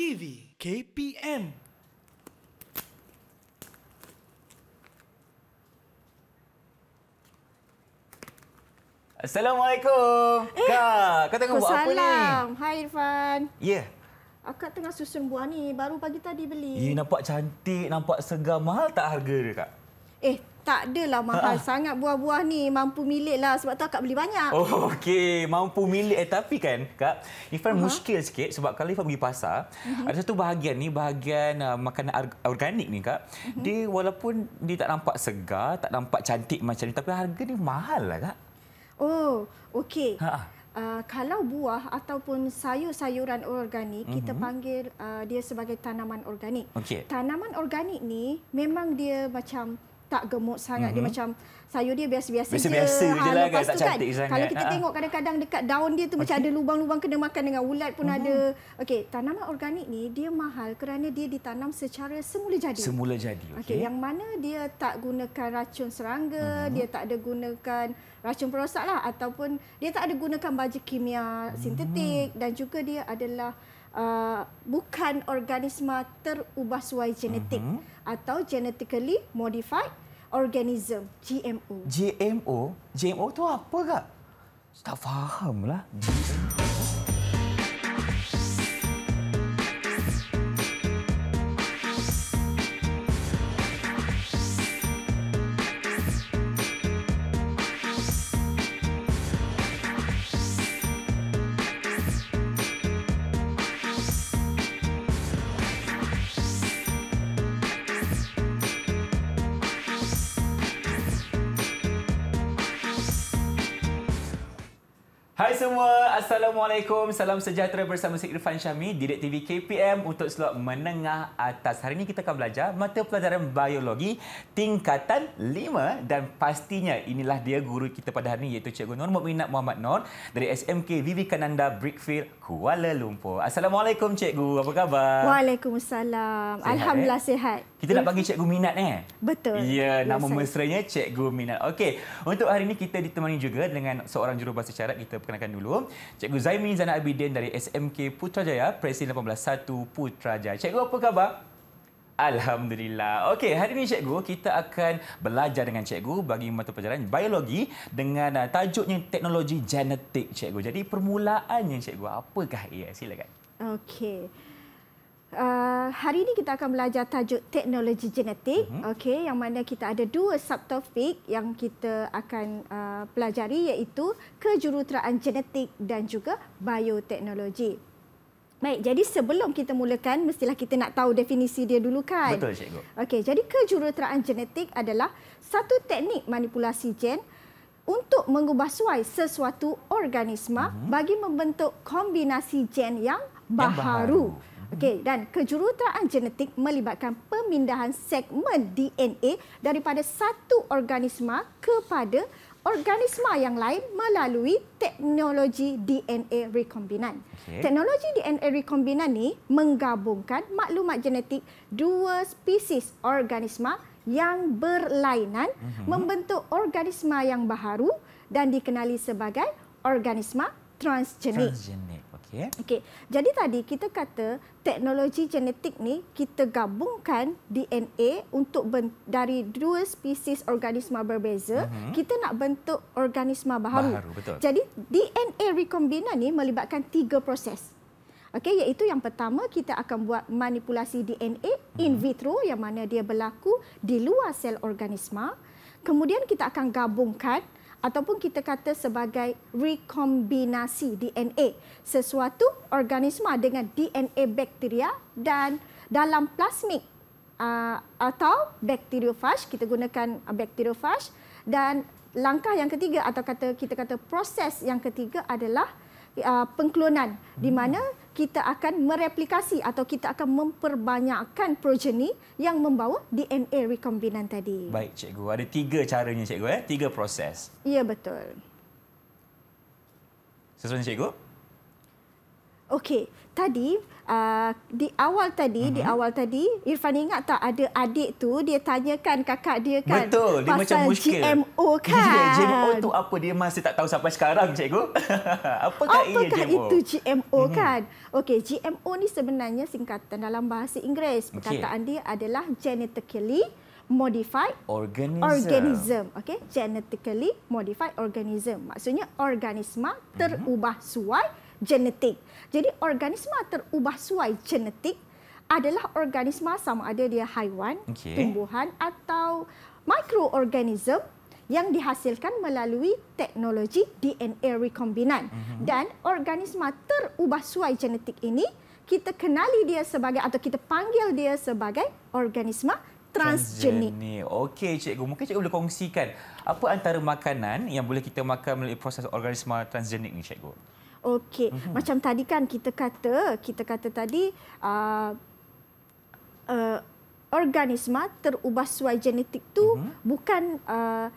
TV KPM Assalamualaikum. Eh, Kak, kau tengah buat apa ni? Salam. Hai Irfan. Ya. Yeah. Akak tengah susun buah ni, baru pagi tadi beli. Ye, nampak cantik, nampak segar. Mahal tak harga dia, Kak? Eh, tak adalah mahal ha. sangat buah-buah ni. Mampu milik lah sebab tu akak beli banyak. Oh, okey. Mampu milik. Eh, tapi kan, Kak, Ifan uh -huh. muskil sikit sebab kalau Ifan pergi pasar, uh mm-hmm. -huh. ada satu bahagian ni, bahagian uh, makanan organik ni, Kak. Uh mm-hmm. -huh. Dia walaupun dia tak nampak segar, tak nampak cantik macam ni, tapi harga ni mahal lah, Kak. Oh, okey. Ha. Uh, kalau buah ataupun sayur-sayuran organik, mm -hmm. kita mm-hmm. panggil uh, dia sebagai tanaman organik. Okay. Tanaman organik ni memang dia macam tak gemuk sangat. Mm-hmm. Dia mhm. macam sayur dia biasa-biasa je. Biasa-biasa je, lah kan, tak kan. cantik kan, sangat. Kalau kita ha tengok kadang-kadang dekat daun dia tu okay. macam ada lubang-lubang kena makan dengan ulat pun mm-hmm. ada. Okey, tanaman organik ni dia mahal kerana dia ditanam secara semula jadi. Semula jadi, okey. Okay, yang mana dia tak gunakan racun serangga, mm-hmm. dia tak ada gunakan racun perosak lah ataupun dia tak ada gunakan baja kimia mm-hmm. sintetik dan juga dia adalah Uh, bukan organisma terubah suai genetik uh-huh. atau genetically modified organism GMO. GMO? GMO tu apa kak? Tak faham lah. GMO. Assalamualaikum, salam sejahtera bersama saya Irfan Syami, TV KPM untuk slot menengah atas. Hari ini kita akan belajar mata pelajaran biologi tingkatan 5 dan pastinya inilah dia guru kita pada hari ini iaitu Cikgu Nur Mokminat Muhammad Nur dari SMK Vivi Brickfield, Kuala Lumpur. Assalamualaikum Cikgu, apa khabar? Waalaikumsalam. Sihat, eh? Alhamdulillah eh? sihat. Kita nak panggil Cikgu Minat eh? Betul. Ya, nama yes, mesranya Cikgu Minat. Okey, untuk hari ini kita ditemani juga dengan seorang jurubahasa syarat. Kita perkenalkan dulu. Cikgu Zaimi Zana Abidin dari SMK Putrajaya, Presiden 18.1 Putrajaya. Cikgu, apa khabar? Alhamdulillah. Okey, hari ini cikgu kita akan belajar dengan cikgu bagi mata pelajaran biologi dengan uh, tajuknya teknologi genetik cikgu. Jadi permulaannya cikgu, apakah ia? Silakan. Okey. Uh, hari ini kita akan belajar tajuk teknologi genetik uh-huh. okey yang mana kita ada dua subtopik yang kita akan uh, pelajari iaitu kejuruteraan genetik dan juga bioteknologi Baik, jadi sebelum kita mulakan, mestilah kita nak tahu definisi dia dulu kan? Betul, Cikgu. Okay, jadi kejuruteraan genetik adalah satu teknik manipulasi gen untuk mengubah suai sesuatu organisma uh-huh. bagi membentuk kombinasi gen yang, yang baharu. Mm-hmm. Okey dan kejuruteraan genetik melibatkan pemindahan segmen DNA daripada satu organisma kepada organisma yang lain melalui teknologi DNA rekombinan. Okay. Teknologi DNA rekombinan ni menggabungkan maklumat genetik dua spesies organisma yang berlainan uh-huh. membentuk organisma yang baharu dan dikenali sebagai organisma transgenik. transgenik. Okey. Okey. Jadi tadi kita kata teknologi genetik ni kita gabungkan DNA untuk ben- dari dua spesies organisma berbeza, uh-huh. kita nak bentuk organisma baru. baru betul. Jadi DNA rekombinan ni melibatkan tiga proses. Okey, iaitu yang pertama kita akan buat manipulasi DNA uh-huh. Mhm. in vitro yang mana dia berlaku di luar sel organisma. Kemudian kita akan gabungkan ataupun kita kata sebagai rekombinasi DNA sesuatu organisma dengan DNA bakteria dan dalam plasmik uh, atau bakteriofaj kita gunakan uh, bakteriofaj dan langkah yang ketiga atau kata kita kata proses yang ketiga adalah uh, pengklonan di hmm. mana kita akan mereplikasi atau kita akan memperbanyakkan progeny yang membawa DNA rekombinan tadi. Baik, cikgu. Ada tiga caranya, cikgu. Eh? Tiga proses. Ya, betul. Sesuai, cikgu. Okey, tadi uh, di awal tadi uh-huh. di mhm. awal tadi Irfan ingat tak ada adik tu dia tanyakan kakak dia kan betul dia pasal macam muskil GMO kan dia, GMO tu apa dia masih tak tahu sampai sekarang cikgu apakah, apakah GMO? itu GMO uh-huh. Mhm. kan okey GMO ni sebenarnya singkatan dalam bahasa Inggeris perkataan okay. dia adalah genetically modified organism, organism okey genetically modified organism maksudnya organisma uh-huh. terubah suai genetik jadi organisma terubah suai genetik adalah organisma sama ada dia haiwan, okay. tumbuhan atau mikroorganisme yang dihasilkan melalui teknologi DNA rekombinan. Mm-hmm. Dan organisma terubah suai genetik ini kita kenali dia sebagai atau kita panggil dia sebagai organisma transgenik. Okey cikgu, mungkin cikgu boleh kongsikan apa antara makanan yang boleh kita makan melalui proses organisma transgenik ni cikgu? Okey. Uh-huh. Macam tadi kan kita kata, kita kata tadi uh, uh, organisma terubah suai genetik tu uh-huh. bukan uh,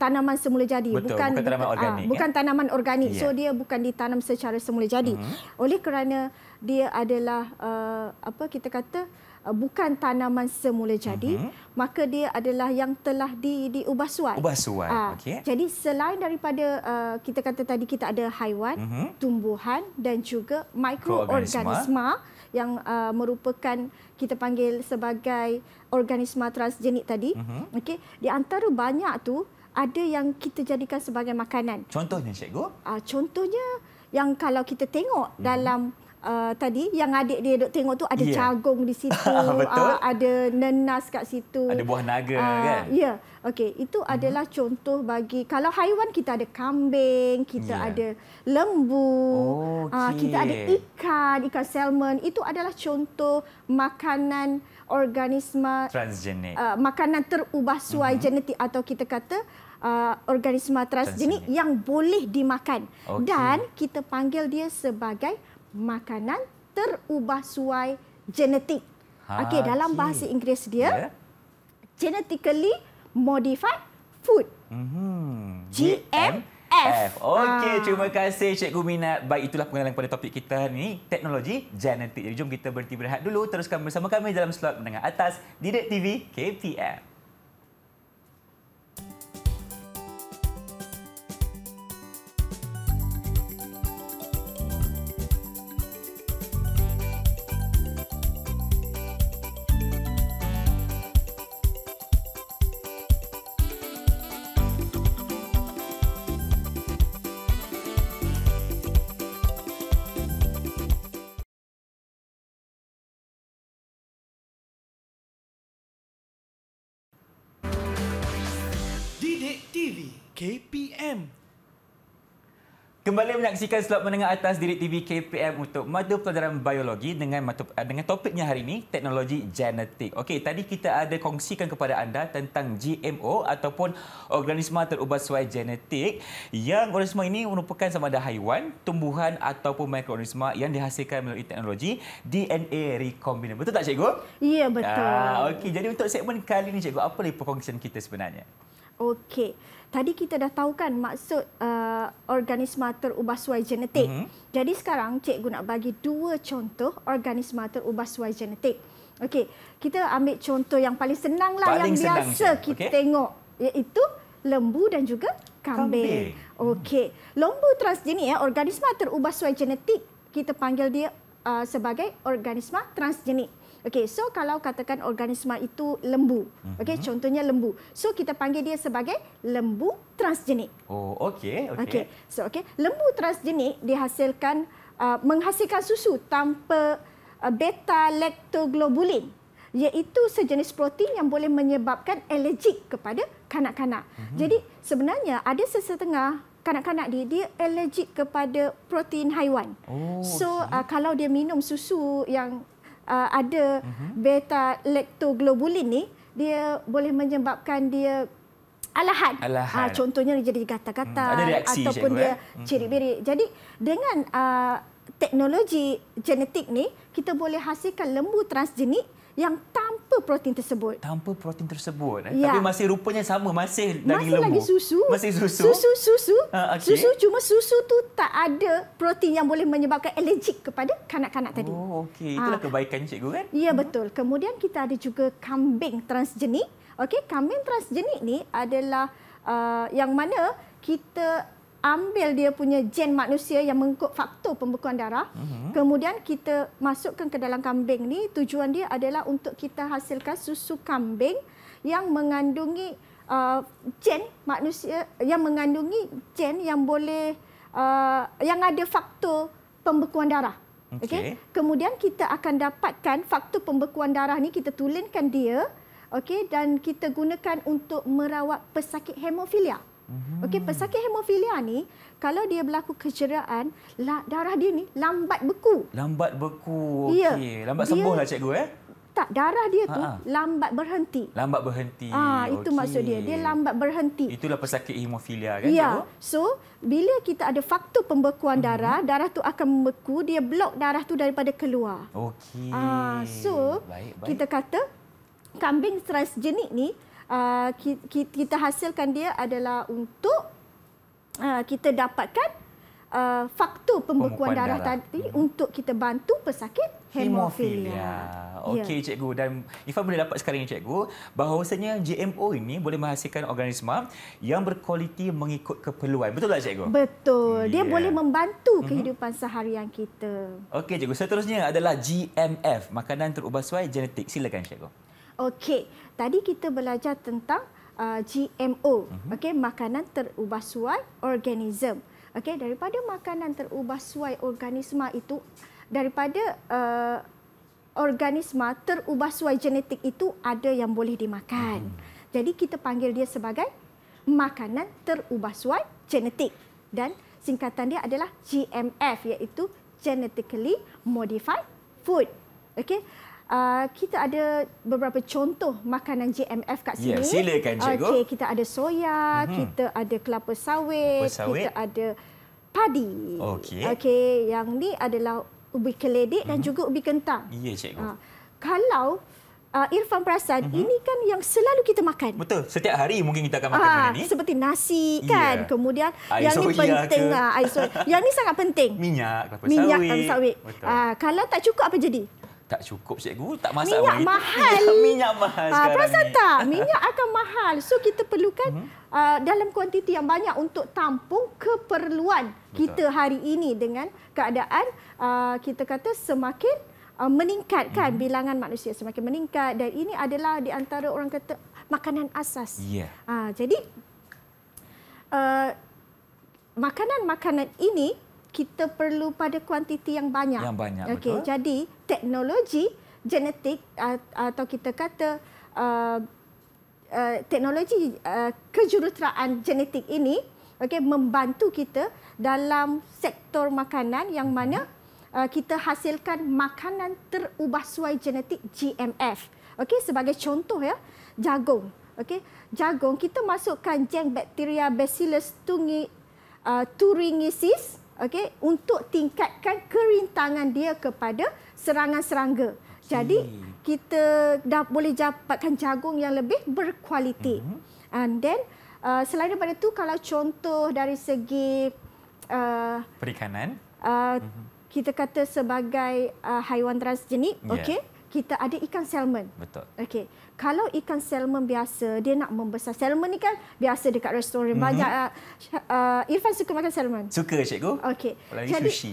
tanaman semula jadi Betul, bukan bukan tanaman organik, aa, ya. bukan ya? tanaman organik. Yeah. so dia bukan ditanam secara semula jadi mm-hmm. oleh kerana dia adalah uh, apa kita kata uh, Uh, bukan tanaman semula jadi uh-huh. maka dia adalah yang telah di diubah suai. Ubah suai. Ha. Okey. Jadi selain daripada uh, kita kata tadi kita ada haiwan, uh-huh. tumbuhan dan juga mikroorganisma yang uh, merupakan kita panggil sebagai organisma transgenik tadi. Uh-huh. Okey, di antara banyak tu ada yang kita jadikan sebagai makanan. Contohnya cikgu? Uh, contohnya yang kalau kita tengok uh-huh. dalam uh, tadi yang adik dia duk tengok tu ada yeah. cagung di situ, uh, ada nenas kat situ. Ada buah naga uh, kan? Ya. Yeah. Okey, itu hmm. adalah contoh bagi kalau haiwan kita ada kambing, kita yeah. ada lembu, oh, ah, okay. uh, kita ada ikan, ikan salmon, itu adalah contoh makanan organisma transgenik. Uh, makanan terubah suai hmm. genetik atau kita kata Uh, organisma transgenik, transgenik yang boleh dimakan okay. dan kita panggil dia sebagai makanan terubah suai genetik. Ha, Okey, dalam bahasa Inggeris dia yeah. genetically modified food. Mm-hmm. GM F. Okey, ah. terima kasih Cikgu guminat. Baik itulah pengenalan kepada topik kita ni, teknologi genetik. Jadi jom kita berhenti berehat dulu. Teruskan bersama kami dalam slot menengah atas Direct TV KPM. Kembali menyaksikan slot menengah atas Direkt TV KPM untuk mata pelajaran biologi dengan mata dengan topiknya hari ini teknologi genetik. Okey, tadi kita ada kongsikan kepada anda tentang GMO ataupun organisma terubah sesuai genetik yang organisma ini merupakan sama ada haiwan, tumbuhan ataupun mikroorganisma yang dihasilkan melalui teknologi DNA recombinant. Betul tak cikgu? Ya, betul. Ah, Okey, jadi untuk segmen kali ini cikgu, apa lagi perkongsian kita sebenarnya? Okey tadi kita dah tahu kan maksud uh, organisma terubah suai genetik. Uh-huh. Jadi sekarang cikgu nak bagi dua contoh organisma terubah suai genetik. Okey, kita ambil contoh yang paling senang lah yang senang biasa saya. kita okay. tengok iaitu lembu dan juga kambing. kambing. Okey, lembu transgenik ya eh, organisma terubah suai genetik kita panggil dia uh, sebagai organisma transgenik. Okey, so kalau katakan organisma itu lembu. Okey, uh-huh. Mhm. contohnya lembu. So kita panggil dia sebagai lembu transgenik. Oh, okey, okey. Okay, So okey, lembu transgenik dihasilkan uh, menghasilkan susu tanpa uh, beta lactoglobulin iaitu sejenis protein yang boleh menyebabkan alergik kepada kanak-kanak. Uh-huh. Jadi sebenarnya ada sesetengah kanak-kanak dia dia alergik kepada protein haiwan. Oh, so okay. uh, kalau dia minum susu yang uh, ada mhm. beta lactoglobulin ni dia boleh menyebabkan dia alahan. alahan. Uh, contohnya dia jadi kata-kata hmm, ataupun dia eh? hmm. ciri birik Jadi dengan uh, teknologi genetik ni kita boleh hasilkan lembu transgenik yang tanpa protein tersebut. Tanpa protein tersebut. Eh? Ya. Tapi masih rupanya sama, masih dari lembu. Masih lagi susu. Masih susu. Susu, susu. Uh, ah, okay. Susu, cuma susu tu tak ada protein yang boleh menyebabkan alergik kepada kanak-kanak tadi. Oh, okey. Ah. Itulah uh. kebaikan cikgu kan? Ya, betul. Kemudian kita ada juga kambing transgenik. Okey, kambing transgenik ni adalah uh, yang mana kita ambil dia punya gen manusia yang mengikut faktor pembekuan darah. Uh-huh. Kemudian kita masukkan ke dalam kambing ni. Tujuan dia adalah untuk kita hasilkan susu kambing yang mengandungi uh, gen manusia yang mengandungi gen yang boleh uh, yang ada faktor pembekuan darah. Okay. okay. Kemudian kita akan dapatkan faktor pembekuan darah ni kita tulenkan dia. okay, dan kita gunakan untuk merawat pesakit hemofilia. Mm-hmm. Okey, pesakit hemofilia ni kalau dia berlaku kecederaan, darah dia ni lambat beku. Lambat beku. Okey, yeah. lambat lah cikgu eh. Tak, darah dia tu Ha-ha. lambat berhenti. Lambat berhenti. Ah, ha, itu okay. maksud dia. Dia lambat berhenti. Itulah pesakit hemofilia kan, yeah. So, bila kita ada faktor pembekuan mm-hmm. darah, darah tu akan membeku, dia blok darah tu daripada keluar. Okey. Ah, ha, so baik, baik. kita kata kambing transgenik ni Ah, kita, kita hasilkan dia adalah untuk uh, kita dapatkan uh, faktor pembekuan darah, darah tadi hmm. untuk kita bantu pesakit hemofilia. Okey ya. cikgu dan Ifan boleh dapat sekarang ini cikgu bahawasanya GMO ini boleh menghasilkan organisma yang berkualiti mengikut keperluan. Betul tak cikgu? Betul. Dia ya. boleh membantu mhm. kehidupan mm-hmm. seharian kita. Okey cikgu. Seterusnya adalah GMF, makanan terubah suai genetik. Silakan cikgu. Okey tadi kita belajar tentang uh, GMO, uh-huh. Mhm. okay, makanan terubah suai organisme, Okay, daripada makanan terubah suai organisma itu, daripada uh, organisma terubah suai genetik itu ada yang boleh dimakan. Uh-huh. Jadi kita panggil dia sebagai makanan terubah suai genetik dan singkatan dia adalah GMF iaitu genetically modified food. Okay uh, kita ada beberapa contoh makanan JMF kat ya, sini. Ya, silakan cikgu. Okey, kita ada soya, hmm. kita ada kelapa sawit, kelapa sawit. kita ada padi. Okey. Okey, yang ni adalah ubi keledek hmm. dan mhm. juga ubi kentang. Ya, cikgu. Uh, kalau Uh, Irfan perasan uh-huh. ini kan yang selalu kita makan. Betul, setiap hari mungkin kita akan makan uh, benda ni. Seperti nasi kan. Yeah. Kemudian air yang ni penting ah, air Yang ni sangat penting. Minyak kelapa Minyak sawit. Minyak kelapa sawit. Uh, kalau tak cukup apa jadi? tak cukup cikgu tak masak minyak mahal minyak mahal ah, sekarang perasan tak minyak akan mahal so kita perlukan uh-huh. uh, dalam kuantiti yang banyak untuk tampung keperluan Betul. kita hari ini dengan keadaan uh, kita kata semakin uh, meningkatkan uh-huh. bilangan manusia semakin meningkat dan ini adalah di antara orang kata makanan asas yeah. Ya. uh, jadi uh, makanan-makanan ini kita perlu pada kuantiti yang banyak. Yang banyak. Okey, jadi teknologi genetik atau kita kata uh, uh, teknologi uh, kejuruteraan genetik ini okay, membantu kita dalam sektor makanan yang mhm. mana uh, kita hasilkan makanan terubah suai genetik GMF okay, sebagai contoh ya jagung okay, jagung kita masukkan gen bakteria Bacillus tungi, uh, Okay, untuk tingkatkan kerintangan dia kepada serangan serangga. Jadi kita dah boleh dapatkan jagung yang lebih berkualiti. Uh-huh. Mhm. And then uh, selain daripada itu kalau contoh dari segi uh, perikanan uh, uh-huh. kita kata sebagai uh, haiwan transgenik yeah. okey kita ada ikan salmon. Betul. Okey. Kalau ikan salmon biasa, dia nak membesar. Salmon ni kan biasa dekat restoran. Mm-hmm. Banyak uh, Irfan suka makan salmon. Suka, cikgu. Okey. Kalau Jadi, sushi.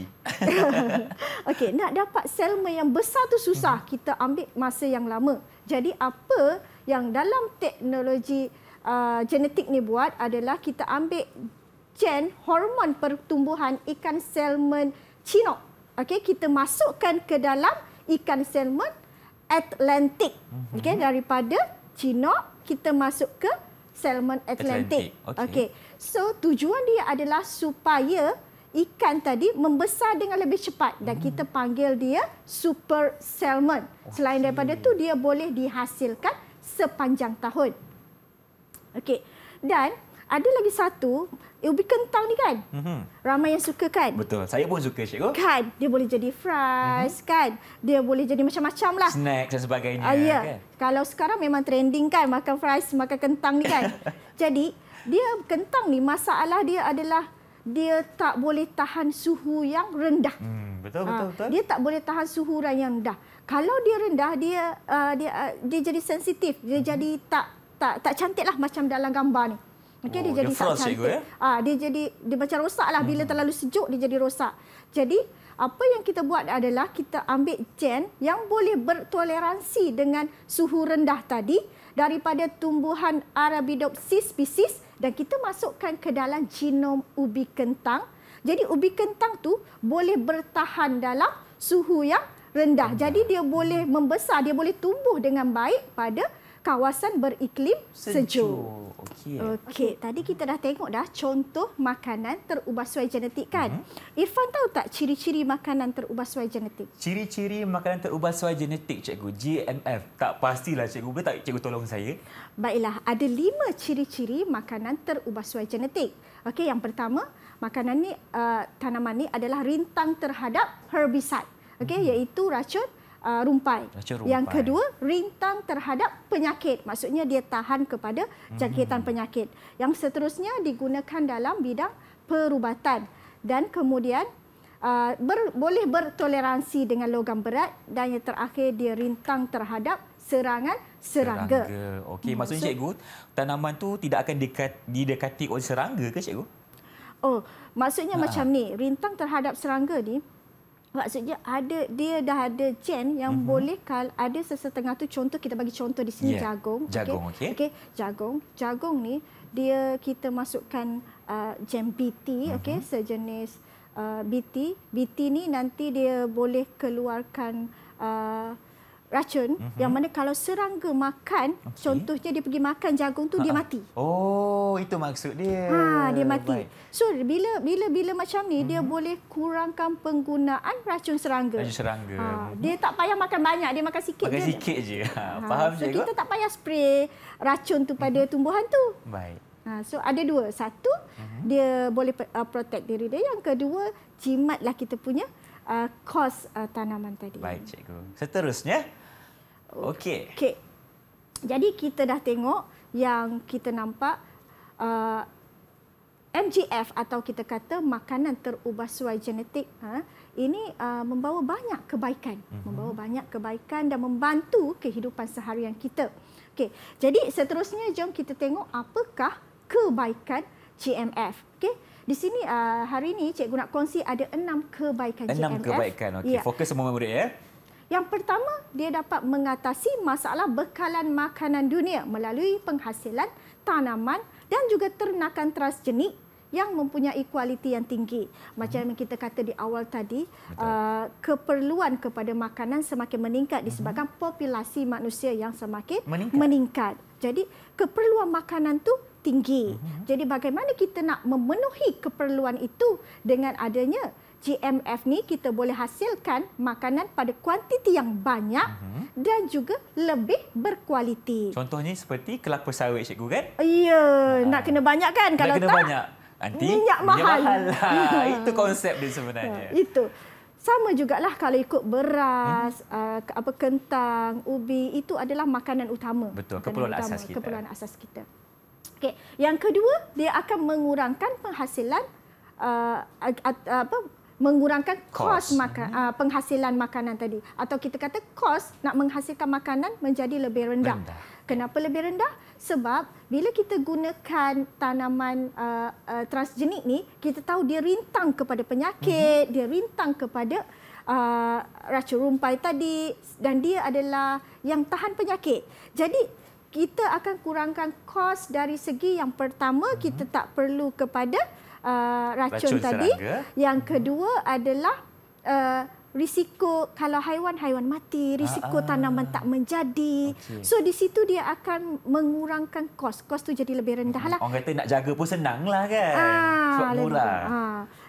Okey, nak dapat salmon yang besar tu susah. Mm-hmm. Kita ambil masa yang lama. Jadi apa yang dalam teknologi uh, genetik ni buat adalah kita ambil gen hormon pertumbuhan ikan salmon chinook. Okey, kita masukkan ke dalam ikan salmon Atlantic. Mm-hmm. Okey, daripada China kita masuk ke Salmon Atlantic. Atlantic. Okey. Okay. So tujuan dia adalah supaya ikan tadi membesar dengan lebih cepat dan hmm. kita panggil dia super salmon. Okay. Selain daripada tu dia boleh dihasilkan sepanjang tahun. Okey. Dan ada lagi satu ubi kentang ni kan mm-hmm. ramai yang suka kan betul saya pun suka cikgu kan dia boleh jadi fries mm-hmm. kan dia boleh jadi macam-macam lah snack dan sebagainya uh, ah, yeah. kan kalau sekarang memang trending kan makan fries makan kentang ni kan jadi dia kentang ni masalah dia adalah dia tak boleh tahan suhu yang rendah mm, betul betul uh, betul dia tak boleh tahan suhu yang rendah kalau dia rendah dia uh, dia uh, dia jadi sensitif dia mm-hmm. jadi tak tak tak cantiklah macam dalam gambar ni Okey oh, dia jadi tak cantik. ya? ha, dia jadi dia macam rosaklah bila hmm. terlalu sejuk dia jadi rosak. Jadi apa yang kita buat adalah kita ambil gen yang boleh bertoleransi dengan suhu rendah tadi daripada tumbuhan Arabidopsis species dan kita masukkan ke dalam genom ubi kentang. Jadi ubi kentang tu boleh bertahan dalam suhu yang rendah. Jadi dia boleh membesar, dia boleh tumbuh dengan baik pada kawasan beriklim sejuk. sejuk. Okey. Okey, tadi kita dah tengok dah contoh makanan terubah suai genetik kan? Uh-huh. Irfan tahu tak ciri-ciri makanan terubah suai genetik? Ciri-ciri makanan terubah suai genetik, cikgu, GMF. Tak pastilah cikgu, boleh tak cikgu tolong saya? Baiklah, ada lima ciri-ciri makanan terubah suai genetik. Okey, yang pertama, makanan ni uh, tanaman ni adalah rintang terhadap herbisid. Okey, uh-huh. iaitu racun uh, rumpai. rumpai. Yang kedua, rintang terhadap penyakit. Maksudnya dia tahan kepada jangkitan hmm. penyakit. Yang seterusnya digunakan dalam bidang perubatan dan kemudian uh, ber, boleh bertoleransi dengan logam berat dan yang terakhir dia rintang terhadap serangan serangga. serangga. Okey, hmm. maksudnya cikgu, tanaman tu tidak akan dekat didekati oleh serangga ke cikgu? Oh, maksudnya ha. macam ni, rintang terhadap serangga ni maksudnya ada dia dah ada gen yang mm-hmm. boleh kal ada sesetengah tu contoh kita bagi contoh di sini yeah. jagung jagung okey okay. jagung jagung ni dia kita masukkan uh, gen BT mm-hmm. okey sejenis uh, BT BT ni nanti dia boleh keluarkan uh, racun mm-hmm. yang mana kalau serangga makan okay. contohnya dia pergi makan jagung tu Ha-ha. dia mati. Oh, itu maksud dia. Ha, dia mati. Baik. So bila bila bila macam ni mm. dia mhm. boleh kurangkan penggunaan racun serangga. Racun serangga. Ha, mhm. dia tak payah makan banyak, dia makan sikit makan je. Makan sikit je. Ha, ha faham je. So, kita tak payah spray racun tu pada mm-hmm. tumbuhan tu. Baik. Ha, so ada dua. Satu mm-hmm. dia boleh uh, protect diri dia. Yang kedua jimatlah kita punya Uh, kos uh, tanaman tadi. Baik, cikgu. Seterusnya, Okey. Okey. Jadi kita dah tengok yang kita nampak uh, MGF atau kita kata makanan terubah suai genetik ha, ini uh, membawa banyak kebaikan, uh-huh. membawa banyak kebaikan dan membantu kehidupan seharian kita. Okey. Jadi seterusnya jom kita tengok apakah kebaikan GMF. Okey. Di sini uh, hari ini cikgu nak kongsi ada enam kebaikan enam GMF. Enam kebaikan. Okey. Ya. Fokus semua murid ya. Yang pertama, dia dapat mengatasi masalah bekalan makanan dunia melalui penghasilan tanaman dan juga ternakan transgenik yang mempunyai kualiti yang tinggi. Macam hmm. yang kita kata di awal tadi, uh, keperluan kepada makanan semakin meningkat hmm. disebabkan mhm. populasi manusia yang semakin meningkat. meningkat. Jadi, keperluan makanan tu tinggi. Hmm. Jadi, bagaimana kita nak memenuhi keperluan itu dengan adanya GMF ni kita boleh hasilkan makanan pada kuantiti yang banyak uh-huh. dan juga lebih berkualiti. Contohnya seperti kelapa sawit cikgu kan? Ya, uh-huh. nak kena banyak kan nak kalau kena tak? kena banyak. Nanti minyak mahal. Minyak mahal lah. Ya. Itu konsep dia sebenarnya. Ya, itu. Sama juga lah kalau ikut beras, hmm. uh, apa kentang, ubi itu adalah makanan utama. Betul, keperluan asas kita. Keperluan asas kita. Okey, yang kedua dia akan mengurangkan penghasilan uh, apa mengurangkan kos maka, uh, penghasilan makanan tadi atau kita kata kos nak menghasilkan makanan menjadi lebih rendah. rendah. Kenapa lebih rendah? Sebab bila kita gunakan tanaman uh, ah, uh, ah, transgenik ni, kita tahu dia rintang kepada penyakit, mm-hmm. dia rintang kepada uh, racun rumpai tadi dan dia adalah yang tahan penyakit. Jadi kita akan kurangkan kos dari segi yang pertama mm-hmm. kita tak perlu kepada uh, racun, racun tadi. Serangga. Yang hmm. kedua adalah uh, risiko kalau haiwan haiwan mati, risiko Aa, ah. tanaman tak menjadi. Okay. So di situ dia akan mengurangkan kos. Kos tu jadi lebih rendahlah. Hmm. Orang kata nak jaga pun senang lah kan. Ah, Sebab so, murah. Ha.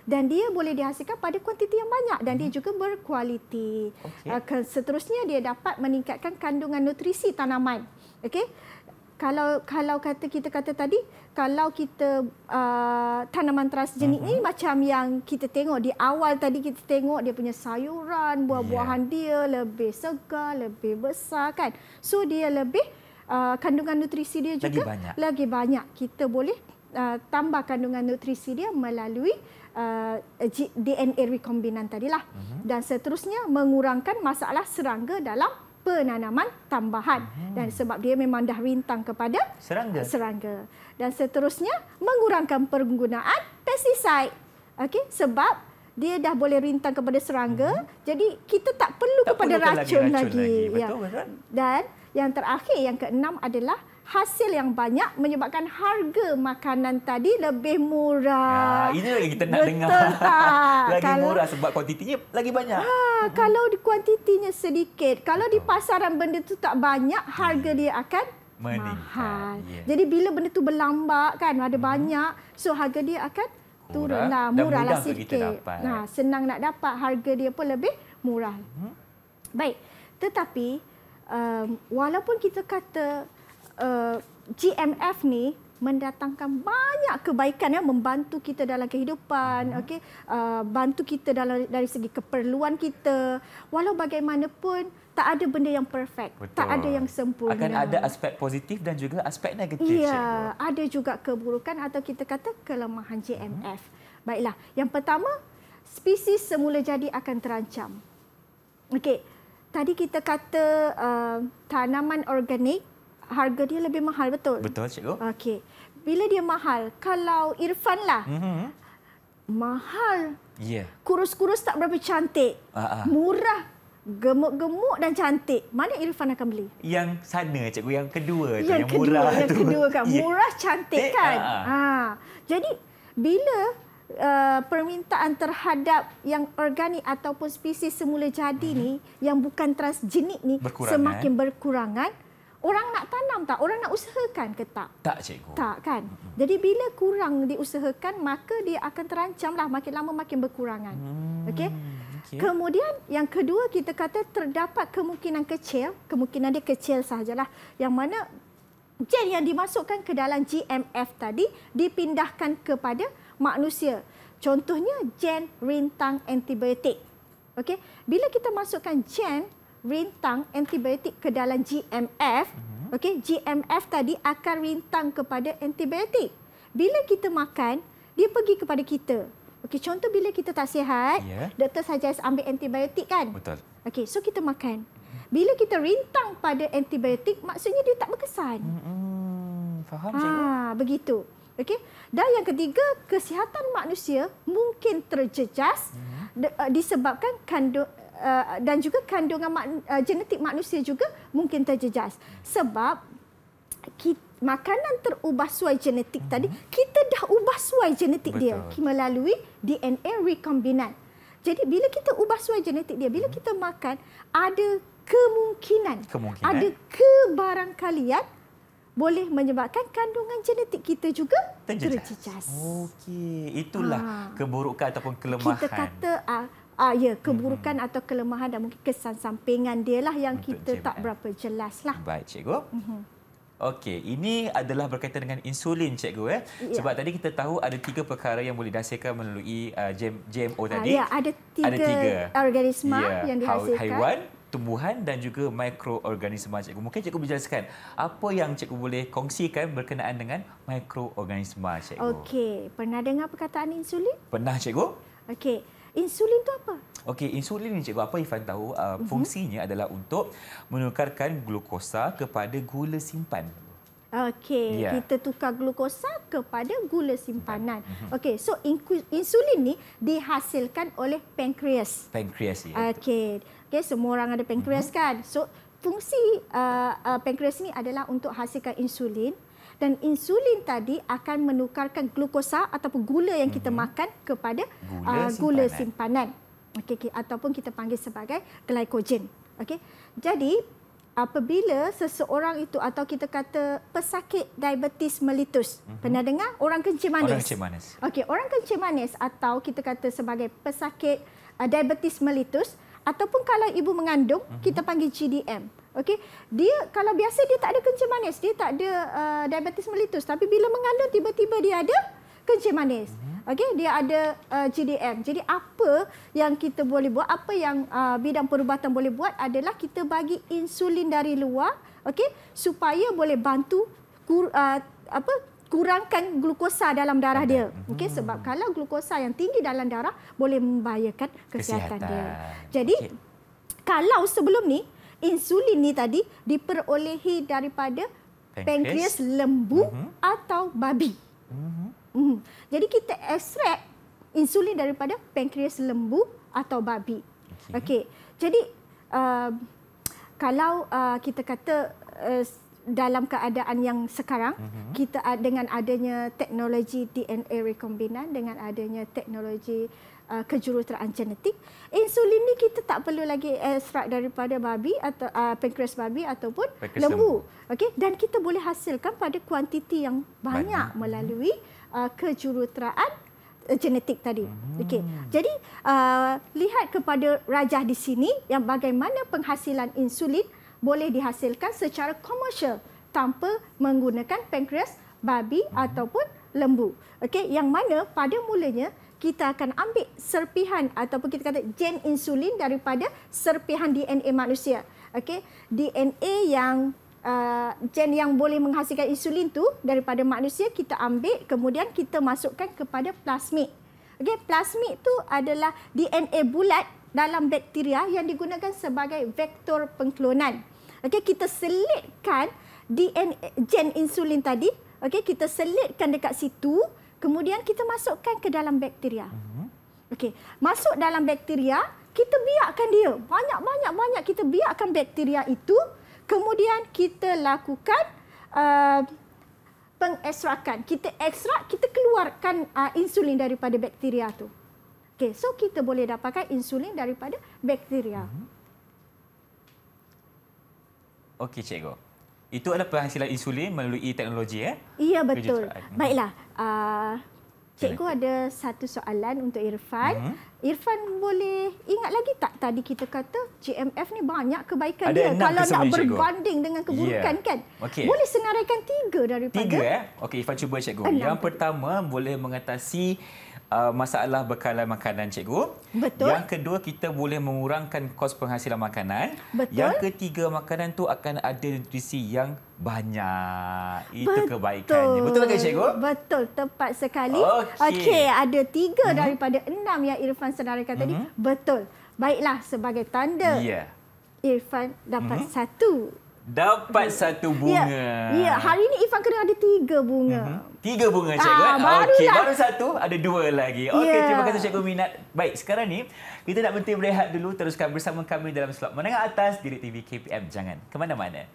Dan dia boleh dihasilkan pada kuantiti yang banyak dan dia hmm. juga berkualiti. Okay. Seterusnya dia dapat meningkatkan kandungan nutrisi tanaman. Okey kalau kalau kata kita kata tadi kalau kita uh, tanaman teras jenis uh-huh. ni mhm. macam yang kita tengok di awal tadi kita tengok dia punya sayuran buah-buahan yeah. dia lebih segar lebih besar kan so dia lebih uh, kandungan nutrisi dia juga lagi banyak, lagi banyak. kita boleh uh, tambah kandungan nutrisi dia melalui uh, DNA rekombinan tadilah uh-huh. Mhm. dan seterusnya mengurangkan masalah serangga dalam penanaman tambahan hmm. dan sebab dia memang dah rintang kepada serangga. serangga. Dan seterusnya mengurangkan penggunaan pestisid. okay sebab dia dah boleh rintang kepada serangga, hmm. jadi kita tak perlu tak kepada racun lagi. racun lagi. Ya. Betul, betul. Dan yang terakhir yang keenam adalah hasil yang banyak menyebabkan harga makanan tadi lebih murah. Ya, ini lagi kita nak Betul dengar. Tak? lagi kalau, murah sebab kuantitinya lagi banyak. Ha, kalau kuantitinya sedikit, kalau di pasaran benda tu tak banyak, harga hmm. dia akan mahal. Yeah. Jadi bila benda tu berlambak kan, ada hmm. banyak, so harga dia akan turunlah murahlah murah lah. lah sikit. Nah, ha, senang nak dapat, harga dia pun lebih murah. Hmm. Baik. Tetapi um, walaupun kita kata Uh, GMF ni mendatangkan banyak kebaikan ya membantu kita dalam kehidupan hmm. okey uh, bantu kita dalam dari segi keperluan kita walau bagaimanapun tak ada benda yang perfect Betul. tak ada yang sempurna akan ada aspek positif dan juga aspek negatif ya cikgu. ada juga keburukan atau kita kata kelemahan GMF hmm. baiklah yang pertama spesies semula jadi akan terancam okey tadi kita kata uh, tanaman organik harga dia lebih mahal betul? Betul cikgu. Okey. Bila dia mahal, kalau Irfan lah. Mm-hmm. Mahal. Ya. Yeah. Kurus-kurus tak berapa cantik. Uh-huh. Murah gemuk-gemuk dan cantik. Mana Irfan akan beli? Yang sana cikgu, yang kedua tu, yang, yang kedua, murah yang tu. kedua kan. Ya. Murah cantik eh, kan. Uh-huh. Ha. Jadi bila Uh, permintaan terhadap yang organik ataupun spesies semula jadi hmm. ni yang bukan transgenik ni berkurangan. semakin berkurangan Orang nak tanam tak? Orang nak usahakan ke tak? Tak, cikgu. Tak, kan? hmm Jadi, bila kurang diusahakan, maka dia akan terancamlah. Makin lama, makin berkurangan. hmm Okey? Okay. Kemudian yang kedua kita kata terdapat kemungkinan kecil, kemungkinan dia kecil sahajalah yang mana gen yang dimasukkan ke dalam GMF tadi dipindahkan kepada manusia. Contohnya gen rintang antibiotik. Okey, bila kita masukkan gen rintang antibiotik ke dalam GMF, mm-hmm. okey, GMF tadi akan rintang kepada antibiotik. Bila kita makan, dia pergi kepada kita. Okey, contoh bila kita tak sihat, yeah. doktor suggest ambil antibiotik kan? Betul. Okey, so kita makan. Bila kita rintang pada antibiotik, maksudnya dia tak berkesan. Hmm, faham ha, cikgu. begitu. Okey. Dan yang ketiga, kesihatan manusia mungkin terjejas hmm. disebabkan kandung, Eh, dan juga kandungan mak, uh, genetik manusia juga mungkin terjejas sebab kita makanan terubah suai genetik uh tadi kita dah ubah suai genetik Betul. dia melalui DNA rekombinan. Jadi bila kita ubah suai genetik dia, bila mhm. kita makan ada kemungkinan, kemungkinan. ada kebarangkalian boleh menyebabkan kandungan genetik kita juga terjejas. Okey, itulah ha. keburukan ataupun kelemahan. Kita kata uh, uh, ya mhm. keburukan hmm atau kelemahan dan mungkin kesan sampingan dia lah yang Untuk kita tak berapa jelas lah. Baik, cikgu. Mm-hmm. Okey, ini adalah berkaitan dengan insulin, cikgu eh. Ya. Sebab tadi kita tahu ada tiga perkara yang boleh dihasilkan melalui GMO uh, ah, tadi. Ya, ada tiga, ada tiga. organisma ya. yang dihasilkan. Haiwan, tumbuhan dan juga mikroorganisma, cikgu. Mungkin cikgu boleh jelaskan apa yang cikgu boleh kongsikan berkenaan dengan mikroorganisma, cikgu. Okey, pernah dengar perkataan insulin? Pernah, cikgu. Okey. Insulin tu apa? Okey, insulin ni cikgu apa Ifan tahu, uh, mm-hmm. fungsinya adalah untuk menukarkan glukosa kepada gula simpan. Okey, yeah. kita tukar glukosa kepada gula simpanan. Mm-hmm. Okey, so insulin ni dihasilkan oleh pankreas. Pankreas ya. Okey. Okey, semua orang ada pankreas mm-hmm. kan? So fungsi uh, uh, pankreas ni adalah untuk hasilkan insulin dan insulin tadi akan menukarkan glukosa ataupun gula yang kita mhm. makan kepada gula uh, ah, simpanan, gula simpanan. Okay, okay. ataupun kita panggil sebagai glycogen. Okay. Jadi apabila seseorang itu atau kita kata pesakit diabetes melitus, mm-hmm. pernah dengar orang kencing manis? Orang kencing manis. Okay, orang kencing manis atau kita kata sebagai pesakit uh, diabetes melitus ataupun kalau ibu mengandung mm-hmm. kita panggil GDM. Okey, dia kalau biasa dia tak ada kencing manis, dia tak ada uh, diabetes melitus. tapi bila mengandung tiba-tiba dia ada kencing manis. Mhm. Okey, dia ada uh, GDM. Jadi apa yang kita boleh buat, apa yang uh, bidang perubatan boleh buat adalah kita bagi insulin dari luar, okey, supaya boleh bantu kur, uh, apa kurangkan glukosa dalam darah dia. Okey, mhm. sebab kalau glukosa yang tinggi dalam darah boleh membahayakan kesihatan, kesihatan. dia. Jadi okay. kalau sebelum ni insulin ni tadi diperolehi daripada pankreas lembu uh-huh. atau babi. Uh-huh. Uh-huh. Jadi kita ekstrak insulin daripada pankreas lembu atau babi. Okey. Okay. Jadi uh, kalau uh, kita kata uh, dalam keadaan yang sekarang uh-huh. kita uh, dengan adanya teknologi DNA rekombinan dengan adanya teknologi uh, kejuruteraan genetik. Insulin ni kita tak perlu lagi extract daripada babi atau uh, pankreas babi ataupun pankreas lembu. lembu. Okey dan kita boleh hasilkan pada kuantiti yang banyak, banyak. Mm-hmm. melalui uh, kejuruteraan uh, genetik tadi. Hmm. Okey. Jadi uh, lihat kepada rajah di sini yang bagaimana penghasilan insulin boleh dihasilkan secara komersial tanpa menggunakan pankreas babi hmm. ataupun lembu. Okey, yang mana pada mulanya kita akan ambil serpihan ataupun kita kata gen insulin daripada serpihan DNA manusia. Okey, DNA yang uh, gen yang boleh menghasilkan insulin tu daripada manusia kita ambil kemudian kita masukkan kepada plasmid. Okey, plasmid tu adalah DNA bulat dalam bakteria yang digunakan sebagai vektor pengklonan. Okey, kita selitkan DNA gen insulin tadi. Okey, kita selitkan dekat situ. Kemudian kita masukkan ke dalam bakteria. Mhm. Okey, masuk dalam bakteria, kita biarkan dia. Banyak-banyak-banyak kita biarkan bakteria itu. Kemudian kita lakukan uh, pengesrakan. Kita ekstrak, kita keluarkan uh, insulin daripada bakteria tu. Okey, so kita boleh dapatkan insulin daripada bakteria. Mhm. Okey, cikgu. Itu adalah penghasilan insulin melalui teknologi ya? Iya betul. Mhm. Baiklah. Uh, Cikgu ada satu soalan untuk Irfan. Uh-huh. Irfan boleh ingat lagi tak tadi kita kata GMF ni banyak kebaikan ada dia kalau nak berbanding cikgu. dengan ya. keburukan yeah. kan? Okay. Boleh senaraikan tiga daripada. Tiga eh? Okey Irfan cuba cikgu. Enam. Yang pertama boleh mengatasi uh, masalah bekalan makanan cikgu. Betul. Yang kedua kita boleh mengurangkan kos penghasilan makanan. Betul. Yang ketiga makanan tu akan ada nutrisi yang banyak. Itu Betul. kebaikannya. Betul ke cikgu? Betul, tepat sekali. Okey, okay, ada tiga hmm. daripada enam yang Irfan senaraikan hmm. tadi. Mhm. Betul. Baiklah sebagai tanda. Ya. Yeah. Irfan dapat hmm. satu. Dapat ya. satu ya. bunga. Ya, ya hari ini Ifan kena ada tiga bunga. Mm-hmm. Tiga bunga ah, cikgu. Ah, kan? Okey, baru satu, ada dua lagi. Okey, yeah. terima kasih cikgu minat. Baik, sekarang ni kita nak berhenti berehat dulu. Teruskan bersama kami dalam slot menengah atas di TV KPM. Jangan ke mana-mana.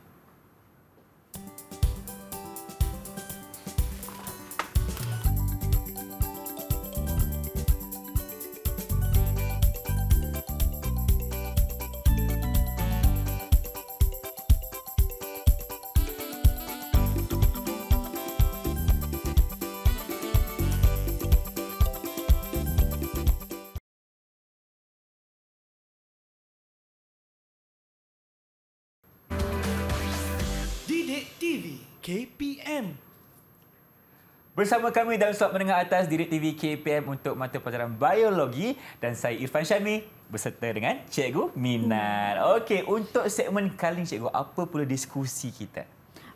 KPM. Bersama kami dalam slot mendengar atas di TV KPM untuk mata pelajaran biologi dan saya Irfan Syami berserta dengan Cikgu Minar. Okey, untuk segmen kali ini, Cikgu, apa pula diskusi kita?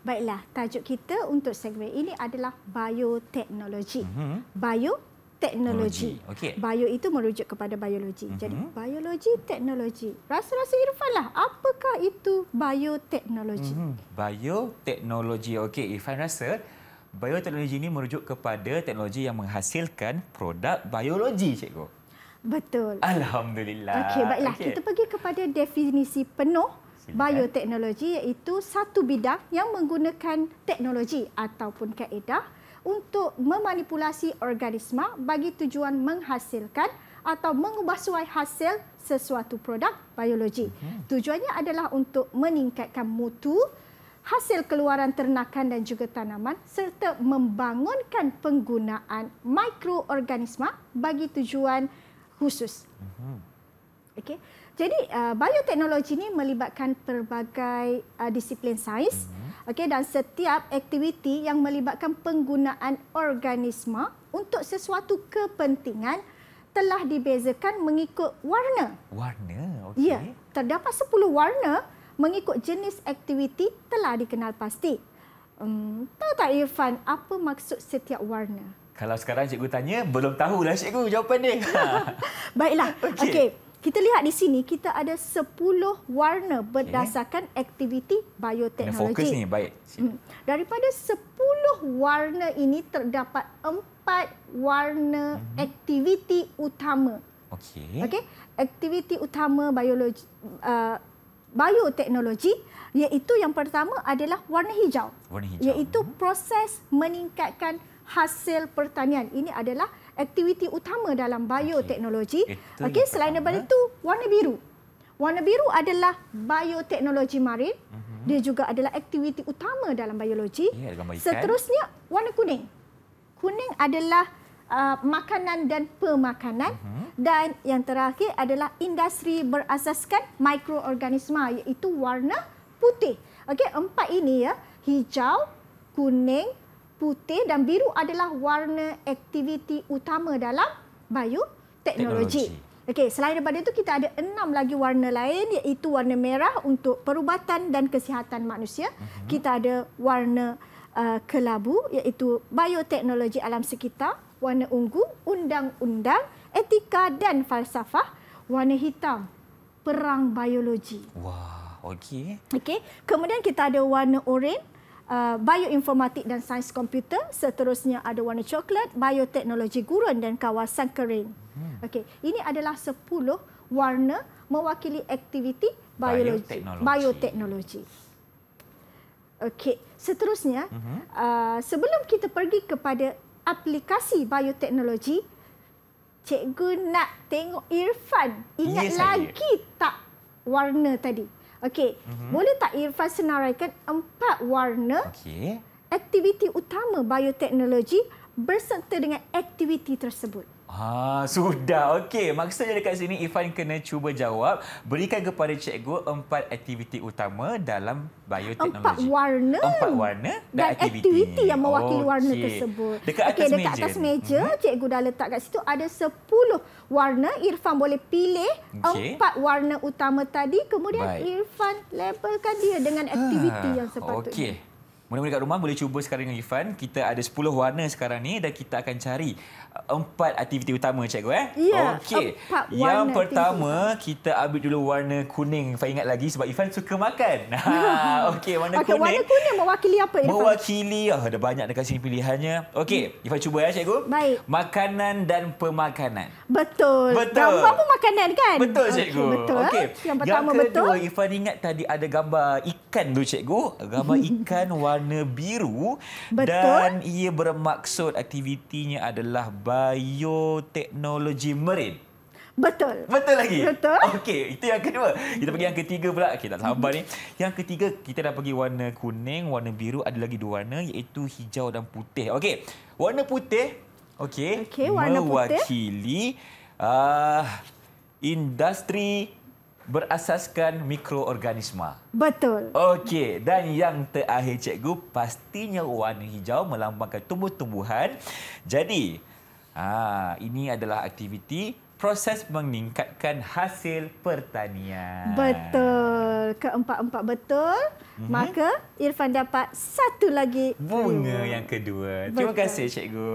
Baiklah, tajuk kita untuk segmen ini adalah bioteknologi. hmm Bio teknologi. Okay. Bio itu merujuk kepada biologi. Mm-hmm. Jadi mhm. biologi teknologi. Rasa-rasa Irfan lah, apakah itu bioteknologi? Mm-hmm. Bioteknologi. Okey, Irfan rasa bioteknologi ini merujuk kepada teknologi yang menghasilkan produk biologi, cikgu. Betul. Alhamdulillah. Okey, baiklah okay. kita pergi kepada definisi penuh bioteknologi iaitu satu bidang yang menggunakan teknologi ataupun kaedah untuk memanipulasi organisma bagi tujuan menghasilkan atau mengubah suai hasil sesuatu produk biologi. Hmm. Tujuannya adalah untuk meningkatkan mutu hasil keluaran ternakan dan juga tanaman serta membangunkan penggunaan mikroorganisma bagi tujuan khusus. Hmm. Okay. Jadi uh, bioteknologi ini melibatkan pelbagai uh, disiplin sains. Mm-hmm. Okey dan setiap aktiviti yang melibatkan penggunaan organisma untuk sesuatu kepentingan telah dibezakan mengikut warna. Warna, okey. Ya, terdapat 10 warna mengikut jenis aktiviti telah dikenal pasti. Hmm, tahu tak Irfan, apa maksud setiap warna? Kalau sekarang cikgu tanya, belum tahulah cikgu jawapan dia. Baiklah. Okey. Okay. Kita lihat di sini kita ada 10 warna berdasarkan okay. aktiviti bioteknologi. Fokus ni baik. Hmm. Daripada 10 warna ini terdapat 4 warna hmm. aktiviti utama. Okey. Okey, aktiviti utama biologi uh, bioteknologi iaitu yang pertama adalah warna hijau. Warna hijau. Iaitu hmm. proses meningkatkan hasil pertanian. Ini adalah aktiviti utama dalam bioteknologi. Okey, okay, selain daripada eh. itu, warna biru. Warna biru adalah bioteknologi marin. Mhm. Dia juga adalah aktiviti utama dalam biologi. Seterusnya, warna kuning. Kuning adalah Uh, makanan dan pemakanan uh-huh. dan yang terakhir adalah industri berasaskan mikroorganisma iaitu warna putih. Okey, empat ini ya, hijau, kuning, putih dan biru adalah warna aktiviti utama dalam bioteknologi. Okey, selain daripada itu kita ada enam lagi warna lain iaitu warna merah untuk perubatan dan kesihatan manusia. Uh-huh. Kita ada warna uh, kelabu iaitu bioteknologi alam sekitar, warna ungu undang-undang, etika dan falsafah, warna hitam perang biologi. Wah, okey. Okey, kemudian kita ada warna oranye Uh, bioinformatik dan sains komputer. Seterusnya ada warna coklat, bioteknologi gurun dan kawasan kering. Hmm. Okey, ini adalah 10 warna mewakili aktiviti biologi, bioteknologi. Okey, seterusnya uh-huh. uh, sebelum kita pergi kepada aplikasi bioteknologi, cikgu nak tengok Irfan. Ingat yes, lagi saya. tak warna tadi? Okey, mm-hmm. boleh tak Irfan senaraikan empat warna okay. aktiviti utama bioteknologi berserta dengan aktiviti tersebut? Ah, sudah. Okey, maksudnya dekat sini Ifan kena cuba jawab. Berikan kepada cikgu empat aktiviti utama dalam bioteknologi. Empat warna. Empat warna dan, dan aktiviti. aktiviti yang mewakili okay. warna tersebut. Dekat atas okay, dekat meja. atas meja, mm-hmm. cikgu dah letak kat situ ada sepuluh warna. Irfan boleh pilih okay. empat warna utama tadi. Kemudian Baik. Irfan labelkan dia dengan ha. aktiviti ha. yang sepatutnya. Okey. Mula-mula di rumah boleh cuba sekarang dengan Irfan. Kita ada 10 warna sekarang ni dan kita akan cari empat aktiviti utama cikgu eh. Ya, Okey. Yang pertama tinggi. kita ambil dulu warna kuning. Saya ingat lagi sebab Ifan suka makan. Ha, okey warna okay, kuning. Okey, warna kuning mewakili apa Ifan? Mewakili oh, ada banyak dekat sini pilihannya. Okey, hmm. Ifan cuba ya cikgu. Baik. Makanan dan pemakanan. Betul. Betul. Gambar pun makanan kan? Betul cikgu. Okay, betul. Ah. Yang pertama yang kedua, betul. Ifan ingat tadi ada gambar ikan tu cikgu. Gambar ikan warna biru. Betul. Dan ia bermaksud aktivitinya adalah bioteknologi marine. Betul. Betul lagi? Betul. Okey, itu yang kedua. Kita pergi yang ketiga pula. Okey, tak sabar ni. Yang ketiga, kita dah pergi warna kuning, warna biru. Ada lagi dua warna iaitu hijau dan putih. Okey, warna putih. Okey, okay, warna mewakili, putih. Mewakili uh, industri berasaskan mikroorganisma. Betul. Okey, dan yang terakhir cikgu, pastinya warna hijau melambangkan tumbuh-tumbuhan. Jadi, Ha, ini adalah aktiviti proses meningkatkan hasil pertanian. Betul. Keempat-empat betul. Mm-hmm. Maka Irfan dapat satu lagi bunga reward. yang kedua. Betul. Terima kasih cikgu.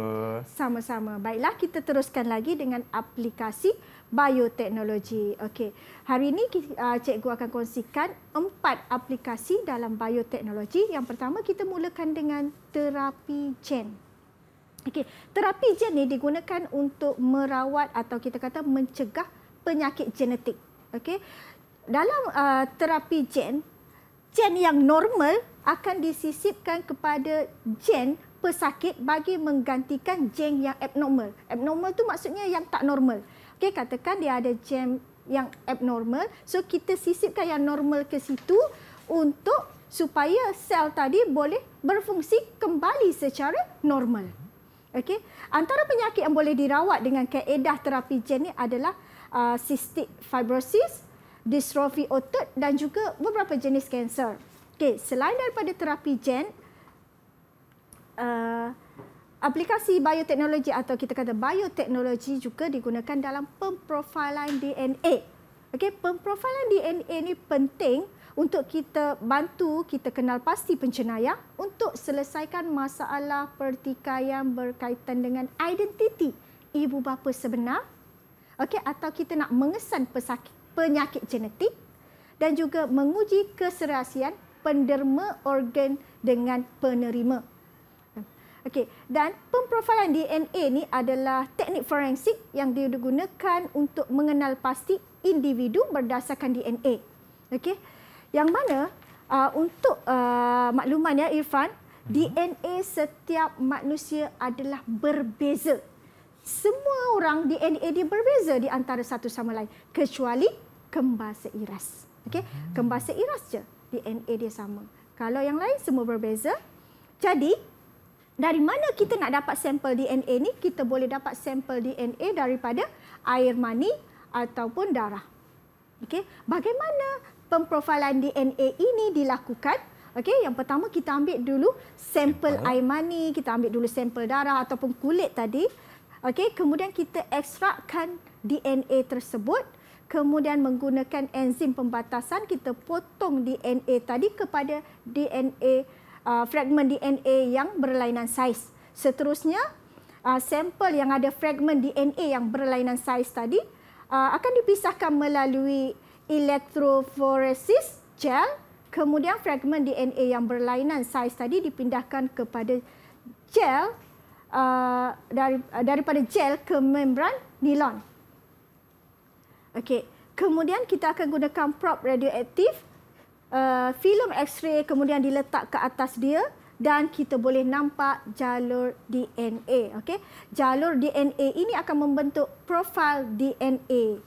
Sama-sama. Baiklah kita teruskan lagi dengan aplikasi bioteknologi. Okey. Hari ini ah, cikgu akan kongsikan empat aplikasi dalam bioteknologi. Yang pertama kita mulakan dengan terapi gen. Okey, terapi gen ni digunakan untuk merawat atau kita kata mencegah penyakit genetik. Okey. Dalam uh, terapi gen, gen yang normal akan disisipkan kepada gen pesakit bagi menggantikan gen yang abnormal. Abnormal tu maksudnya yang tak normal. Okey, katakan dia ada gen yang abnormal, so kita sisipkan yang normal ke situ untuk supaya sel tadi boleh berfungsi kembali secara normal. Okey. Antara penyakit yang boleh dirawat dengan kaedah terapi gen ni adalah uh, cystic fibrosis, distrofi otot dan juga beberapa jenis kanser. Okey, selain daripada terapi gen, uh, aplikasi bioteknologi atau kita kata bioteknologi juga digunakan dalam pemprofilan DNA. Okey, pemprofilan DNA ni penting untuk kita bantu kita kenal pasti pencenayah untuk selesaikan masalah pertikaian berkaitan dengan identiti ibu bapa sebenar. Okey atau kita nak mengesan pesakit, penyakit genetik dan juga menguji keserasian penderma organ dengan penerima. Okey, dan pemprofilan DNA ni adalah teknik forensik yang digunakan untuk mengenal pasti individu berdasarkan DNA. Okey yang mana uh, untuk uh, makluman ya Irfan mhm. DNA setiap manusia adalah berbeza. Semua orang DNA dia berbeza di antara satu sama lain kecuali kembar seiras. Okey, mhm. kembar seiras je DNA dia sama. Kalau yang lain semua berbeza. Jadi dari mana kita nak dapat sampel DNA ni? Kita boleh dapat sampel DNA daripada air mani ataupun darah. Okey, bagaimana pemprofilan DNA ini dilakukan? Okey, yang pertama kita ambil dulu sampel air mani, kita ambil dulu sampel darah ataupun kulit tadi. Okey, kemudian kita ekstrakkan DNA tersebut. Kemudian menggunakan enzim pembatasan, kita potong DNA tadi kepada DNA, uh, fragmen DNA yang berlainan saiz. Seterusnya, uh, sampel yang ada fragmen DNA yang berlainan saiz tadi uh, akan dipisahkan melalui Elektroforesis gel, kemudian fragmen DNA yang berlainan saiz tadi dipindahkan kepada gel uh, dari, uh, daripada gel ke membran nilon. Okey, kemudian kita akan gunakan prop radioaktif uh, film X-ray kemudian diletak ke atas dia dan kita boleh nampak jalur DNA. Okey, jalur DNA ini akan membentuk profil DNA.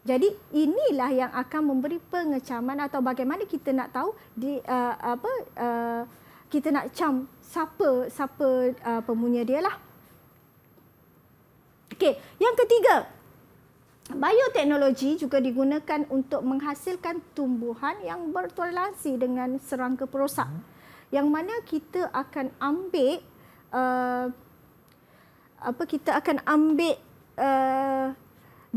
Jadi inilah yang akan memberi pengecaman atau bagaimana kita nak tahu di uh, apa uh, kita nak cam siapa siapa uh, pemunya dia lah. Okey, yang ketiga. Bioteknologi juga digunakan untuk menghasilkan tumbuhan yang bertoleransi dengan serangga perosak. Hmm. Yang mana kita akan ambil uh, apa kita akan ambil uh,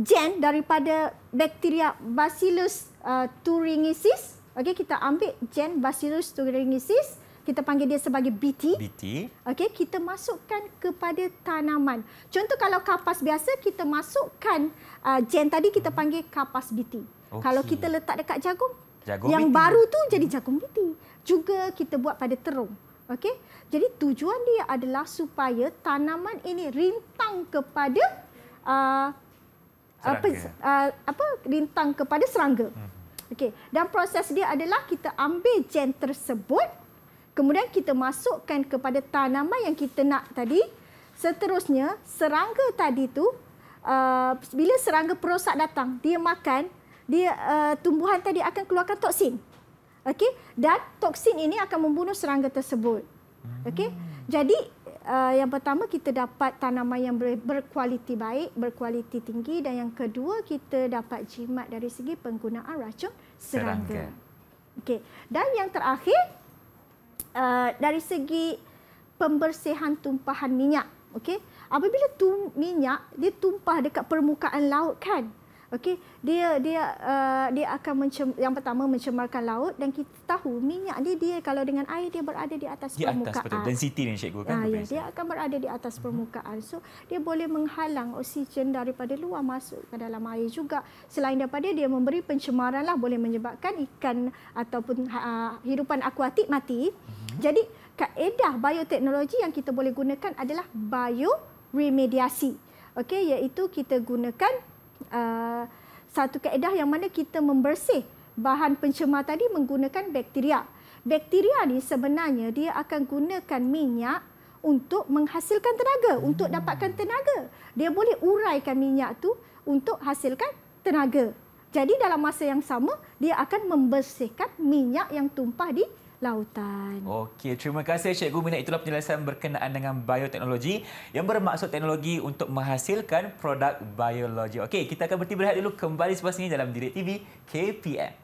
gen daripada bakteria Bacillus uh, thuringiensis. Okey, kita ambil gen Bacillus thuringiensis, kita panggil dia sebagai BT. BT. Okey, kita masukkan kepada tanaman. Contoh kalau kapas biasa kita masukkan uh, gen tadi kita hmm. panggil kapas BT. Okay. Kalau kita letak dekat jagung, jagung yang BT. baru tu jadi jagung BT. Juga kita buat pada terung. Okey. Jadi tujuan dia adalah supaya tanaman ini rintang kepada uh, apa, uh, apa rintang kepada serangga. Hmm. Okey, dan proses dia adalah kita ambil gen tersebut, kemudian kita masukkan kepada tanaman yang kita nak tadi. Seterusnya serangga tadi tu, uh, bila serangga perosak datang, dia makan, dia uh, tumbuhan tadi akan keluarkan toksin. Okey, dan toksin ini akan membunuh serangga tersebut. Okey, hmm. jadi uh, yang pertama kita dapat tanaman yang ber- berkualiti baik, berkualiti tinggi dan yang kedua kita dapat jimat dari segi penggunaan racun serangga. Okey. Dan yang terakhir uh, dari segi pembersihan tumpahan minyak, okey. Apabila tu minyak dia tumpah dekat permukaan laut kan? Okey, dia dia uh, dia akan mencem, yang pertama mencemarkan laut dan kita tahu minyak dia dia kalau dengan air dia berada di atas di permukaan. Di atas density ni cikgu kan. Ah, ya, dia akan berada di atas mhm. permukaan. So dia boleh menghalang oksigen daripada luar masuk ke dalam air juga. Selain daripada dia memberi pencemaran lah boleh menyebabkan ikan ataupun uh, hidupan akuatik mati. Hmm. Jadi kaedah bioteknologi yang kita boleh gunakan adalah bioremediasi. Okey, iaitu kita gunakan Uh, satu kaedah yang mana kita membersih bahan pencemar tadi menggunakan bakteria. Bakteria ni sebenarnya dia akan gunakan minyak untuk menghasilkan tenaga, hmm. untuk dapatkan tenaga. Dia boleh uraikan minyak tu untuk hasilkan tenaga. Jadi dalam masa yang sama dia akan membersihkan minyak yang tumpah di lautan. Okey, terima kasih Cikgu Minat. Itulah penjelasan berkenaan dengan bioteknologi yang bermaksud teknologi untuk menghasilkan produk biologi. Okey, kita akan berhenti berehat dulu kembali selepas ini dalam Direk TV KPM.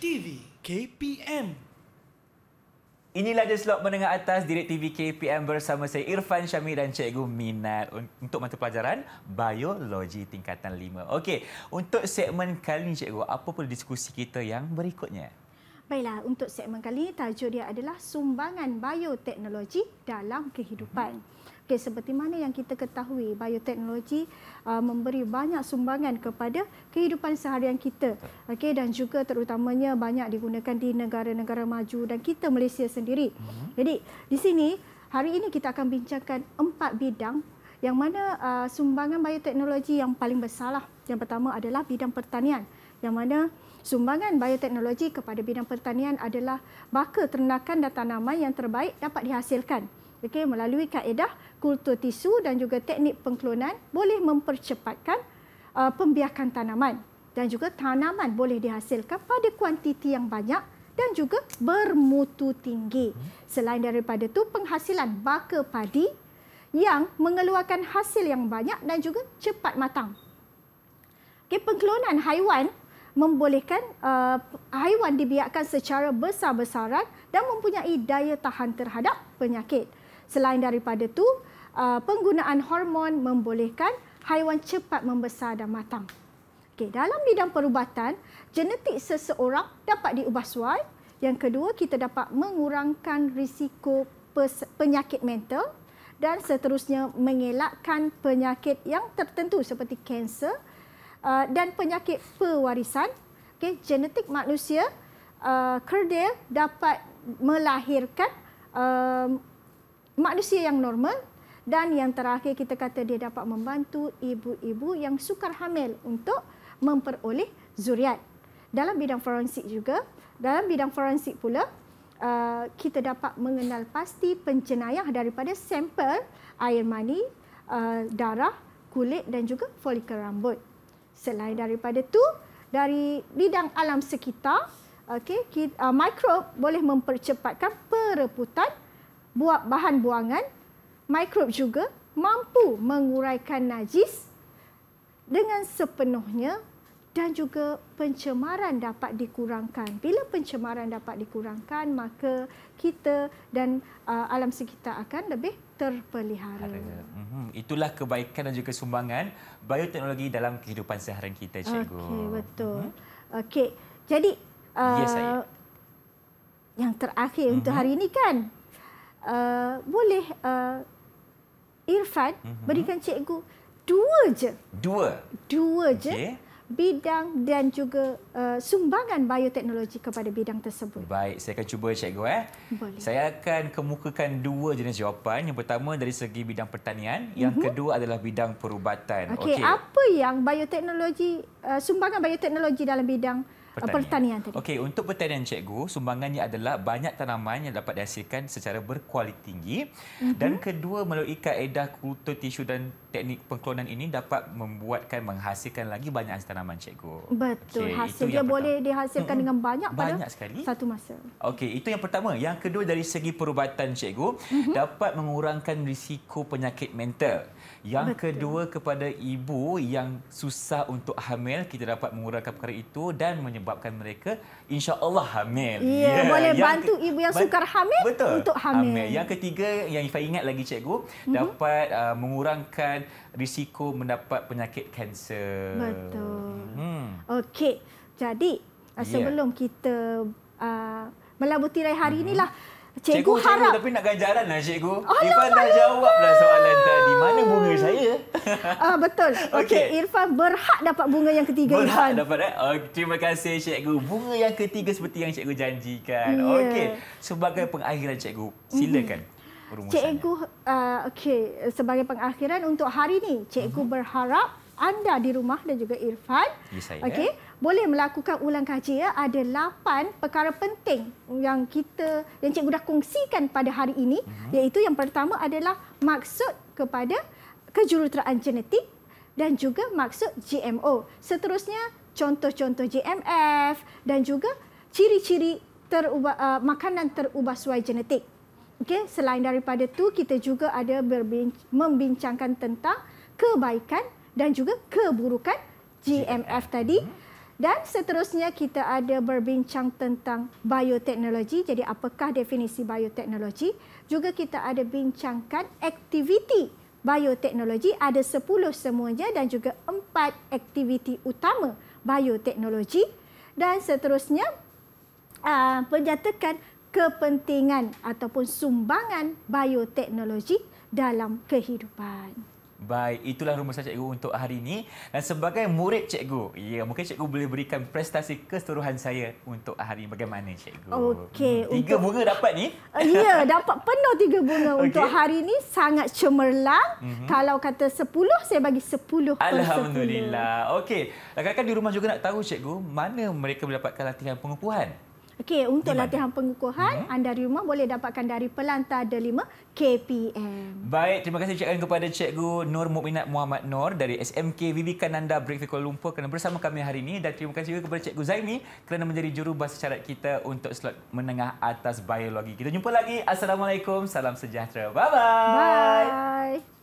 TV KPM. Inilah dia slot menengah atas Direk TV KPM bersama saya Irfan Syami dan Cikgu Minat untuk mata pelajaran Biologi Tingkatan 5. Okey, untuk segmen kali ini Cikgu, apa pula diskusi kita yang berikutnya? Baiklah, untuk segmen kali ini tajuk dia adalah Sumbangan Bioteknologi dalam Kehidupan. hmm Okey, seperti mana yang kita ketahui, bioteknologi uh, memberi banyak sumbangan kepada kehidupan seharian kita. Okey, dan juga terutamanya banyak digunakan di negara-negara maju dan kita Malaysia sendiri. Uh-huh. Jadi, di sini hari ini kita akan bincangkan empat bidang yang mana uh, sumbangan bioteknologi yang paling besarlah. Yang pertama adalah bidang pertanian. Yang mana sumbangan bioteknologi kepada bidang pertanian adalah bakal ternakan dan tanaman yang terbaik dapat dihasilkan okay, melalui kaedah kultur tisu dan juga teknik pengklonan boleh mempercepatkan uh, pembiakan tanaman dan juga tanaman boleh dihasilkan pada kuantiti yang banyak dan juga bermutu tinggi. Hmm. Selain daripada itu, penghasilan baka padi yang mengeluarkan hasil yang banyak dan juga cepat matang. Okay, pengklonan haiwan membolehkan uh, haiwan dibiarkan secara besar-besaran dan mempunyai daya tahan terhadap penyakit. Selain daripada itu, uh, penggunaan hormon membolehkan haiwan cepat membesar dan matang. Okay, dalam bidang perubatan, genetik seseorang dapat diubah suai. Yang kedua, kita dapat mengurangkan risiko penyakit mental dan seterusnya mengelakkan penyakit yang tertentu seperti kanser uh, dan penyakit pewarisan. Okay, genetik manusia uh, kerdil dapat melahirkan um, manusia yang normal dan yang terakhir kita kata dia dapat membantu ibu-ibu yang sukar hamil untuk memperoleh zuriat. Dalam bidang forensik juga, dalam bidang forensik pula uh, kita dapat mengenal pasti penjenayah daripada sampel air mani, uh, darah, kulit dan juga folikel rambut. Selain daripada tu, dari bidang alam sekitar, okay, uh, mikrob boleh mempercepatkan pereputan Buat bahan buangan, mikrob juga mampu menguraikan najis dengan sepenuhnya dan juga pencemaran dapat dikurangkan. Bila pencemaran dapat dikurangkan, maka kita dan uh, alam sekitar akan lebih terpelihara. Mhm. Itulah kebaikan dan juga sumbangan bioteknologi dalam kehidupan seharian kita, Cikgu. Okey, betul. Mhm. Okey. Jadi, uh, yes, saya. yang terakhir uh-huh. untuk mhm. hari ini kan, Uh, boleh uh, Irfan mm-hmm. berikan cikgu dua je. Dua. Dua je. bidang dan juga uh, sumbangan bioteknologi kepada bidang tersebut. Baik, saya akan cuba cikgu eh. Boleh. Saya akan kemukakan dua jenis jawapan. Yang pertama dari segi bidang pertanian, yang uh-huh. kedua adalah bidang perubatan. Okey, okay. apa yang bioteknologi uh, sumbangan bioteknologi dalam bidang pertanian. pertanian tadi. Okey, untuk pertanian cikgu, sumbangannya adalah banyak tanaman yang dapat dihasilkan secara berkualiti tinggi. Mm-hmm. Dan kedua, melalui kaedah kultur tisu dan teknik pengklonan ini dapat membuatkan menghasilkan lagi banyak tanaman cikgu. Betul. Okay, Hasil dia boleh dihasilkan mm-hmm. dengan banyak, banyak pada sekali. satu masa. Okey, itu yang pertama. Yang kedua dari segi perubatan cikgu, mm-hmm. dapat mengurangkan risiko penyakit mental. Yang Betul. kedua kepada ibu yang susah untuk hamil, kita dapat mengurangkan perkara itu dan menyebabkan mereka insya-Allah hamil. Ya, yeah, yeah. boleh yang bantu ke- ibu yang sukar hamil Betul. untuk hamil. hamil. Yang ketiga yang Ifa ingat lagi cikgu, uh-huh. dapat uh, mengurangkan risiko mendapat penyakit kanser. Betul. Hmm. Okey. Jadi, yeah. Uh, ya. sebelum kita uh, melabuh tirai hari uh-huh. inilah Cikgu, cikgu harap. Cikgu tapi nak ganjaran lah cikgu. Alam Irfan dah jawab jawablah soalan tadi. Mana bunga saya? Ah Betul. Okey, okay. Irfan berhak dapat bunga yang ketiga berhak Irfan. dapat eh. Oh, terima kasih cikgu. Bunga yang ketiga seperti yang cikgu janjikan. Yeah. Okey. Sebagai pengakhiran cikgu, mhm. silakan. Mm. Cikgu, uh, ah, okay. sebagai pengakhiran untuk hari ini, cikgu uh-huh. berharap anda di rumah dan juga Irfan. Yes, saya. Okay. Eh? boleh melakukan ulang kaji ya ada lapan perkara penting yang kita yang cikgu dah kongsikan pada hari ini uh-huh. iaitu yang pertama adalah maksud kepada kejuruteraan genetik dan juga maksud GMO. Seterusnya contoh-contoh GMF dan juga ciri-ciri terubah, uh, makanan terubah suai genetik. Okey, selain daripada tu kita juga ada membincangkan tentang kebaikan dan juga keburukan GMF tadi. Hmm. Dan seterusnya kita ada berbincang tentang bioteknologi. Jadi apakah definisi bioteknologi? Juga kita ada bincangkan aktiviti bioteknologi. Ada 10 semuanya dan juga 4 aktiviti utama bioteknologi. Dan seterusnya uh, menyatakan kepentingan ataupun sumbangan bioteknologi dalam kehidupan. Baik, itulah rumus cikgu untuk hari ini. Dan sebagai murid cikgu, ya, mungkin cikgu boleh berikan prestasi keseluruhan saya untuk hari ini. Bagaimana cikgu? Okey. Hmm, tiga untuk, bunga dapat ni? Uh, ya, dapat penuh tiga bunga okay. untuk hari ini. Sangat cemerlang. Mm-hmm. Kalau kata sepuluh, saya bagi sepuluh. Alhamdulillah. Okey. Lagi rakan di rumah juga nak tahu cikgu, mana mereka mendapatkan latihan pengumpuhan. Okey, untuk Dimana? latihan pengukuhan hmm? anda di rumah boleh dapatkan dari Pelanta Delima KPM. Baik, terima kasih ucapkan kepada Cikgu Nur Mukminat Muhammad Nur dari SMK Bibi Nanda Brick Kuala Lumpur kerana bersama kami hari ini dan terima kasih juga kepada Cikgu Zaini kerana menjadi juru bahasa syarat kita untuk slot menengah atas biologi. Kita jumpa lagi. Assalamualaikum. Salam sejahtera. Bye-bye. Bye. -bye. Bye.